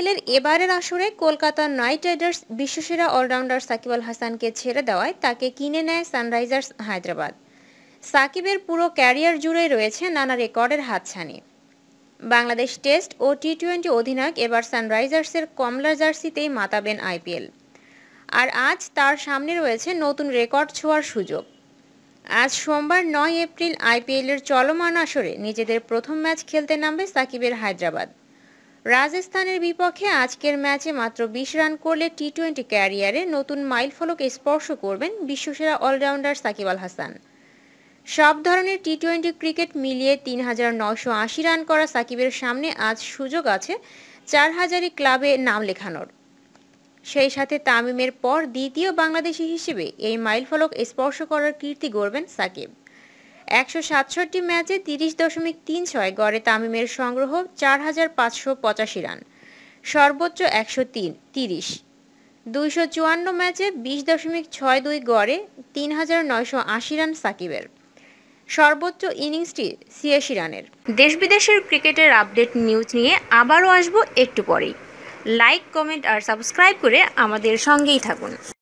এর এবারের আসরে কলকাতা নাইট রাইডার্স বিশ্বসেরা অলরাউন্ডার সাকিব আল হাসানকে ছেড়ে দেওয়ায় তাকে কিনে নেয় সানরাইজার্স হায়দ্রাবাদ সাকিবের পুরো ক্যারিয়ার জুড়ে রয়েছে নানা রেকর্ডের হাতছানি বাংলাদেশ টেস্ট ও টি টোয়েন্টি অধিনায়ক এবার সানরাইজার্সের কমলা জার্সিতেই মাতাবেন আইপিএল আর আজ তার সামনে রয়েছে নতুন রেকর্ড ছোঁয়ার সুযোগ আজ সোমবার নয় এপ্রিল আইপিএলের চলমান আসরে নিজেদের প্রথম ম্যাচ খেলতে নামবে সাকিবের হায়দ্রাবাদ রাজস্থানের বিপক্ষে আজকের ম্যাচে মাত্র বিশ রান করলে টি টোয়েন্টি ক্যারিয়ারে নতুন ফলক স্পর্শ করবেন বিশ্বসেরা অলরাউন্ডার সাকিব আল হাসান সব ধরনের টি টোয়েন্টি ক্রিকেট মিলিয়ে তিন হাজার নয়শো আশি রান করা সাকিবের সামনে আজ সুযোগ আছে চার হাজারি ক্লাবে নাম লেখানোর সেই সাথে তামিমের পর দ্বিতীয় বাংলাদেশি হিসেবে এই মাইলফলক স্পর্শ করার কীর্তি গড়বেন সাকিব একশো সাতষট্টি ম্যাচে তিরিশ দশমিক তিন ছয় গড়ে তামিমের সংগ্রহ চার হাজার পাঁচশো পঁচাশি রান সর্বোচ্চ একশো তিন তিরিশ দুইশো চুয়ান্ন ম্যাচে বিশ দশমিক ছয় দুই গড়ে তিন হাজার নয়শো আশি রান সাকিবের সর্বোচ্চ ইনিংসটি ছিয়াশি রানের দেশ বিদেশের ক্রিকেটের আপডেট নিউজ নিয়ে আবারও আসবো একটু পরেই লাইক কমেন্ট আর সাবস্ক্রাইব করে আমাদের সঙ্গেই থাকুন